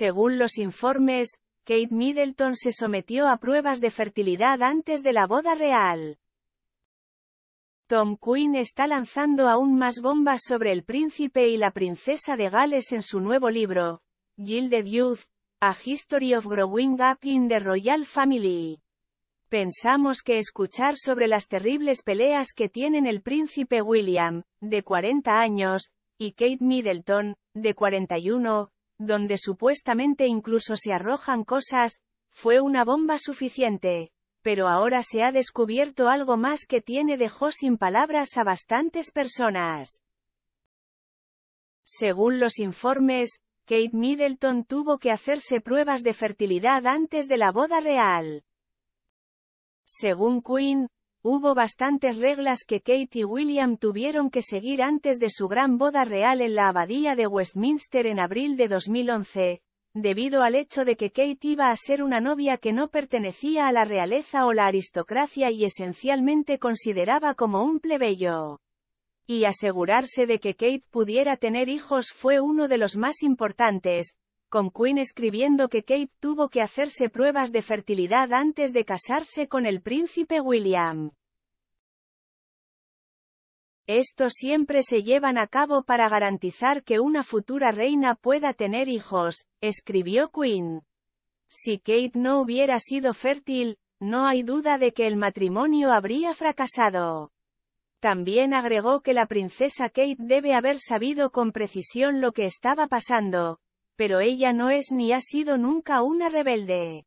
Según los informes, Kate Middleton se sometió a pruebas de fertilidad antes de la boda real. Tom Quinn está lanzando aún más bombas sobre el príncipe y la princesa de Gales en su nuevo libro, Gilded Youth, A History of Growing Up in the Royal Family. Pensamos que escuchar sobre las terribles peleas que tienen el príncipe William, de 40 años, y Kate Middleton, de 41, donde supuestamente incluso se arrojan cosas, fue una bomba suficiente. Pero ahora se ha descubierto algo más que tiene dejó sin palabras a bastantes personas. Según los informes, Kate Middleton tuvo que hacerse pruebas de fertilidad antes de la boda real. Según Quinn, hubo bastantes reglas que Kate y William tuvieron que seguir antes de su gran boda real en la abadía de Westminster en abril de 2011, debido al hecho de que Kate iba a ser una novia que no pertenecía a la realeza o la aristocracia y esencialmente consideraba como un plebeyo. Y asegurarse de que Kate pudiera tener hijos fue uno de los más importantes, con Quinn escribiendo que Kate tuvo que hacerse pruebas de fertilidad antes de casarse con el príncipe William. Estos siempre se llevan a cabo para garantizar que una futura reina pueda tener hijos, escribió Quinn. Si Kate no hubiera sido fértil, no hay duda de que el matrimonio habría fracasado. También agregó que la princesa Kate debe haber sabido con precisión lo que estaba pasando, pero ella no es ni ha sido nunca una rebelde.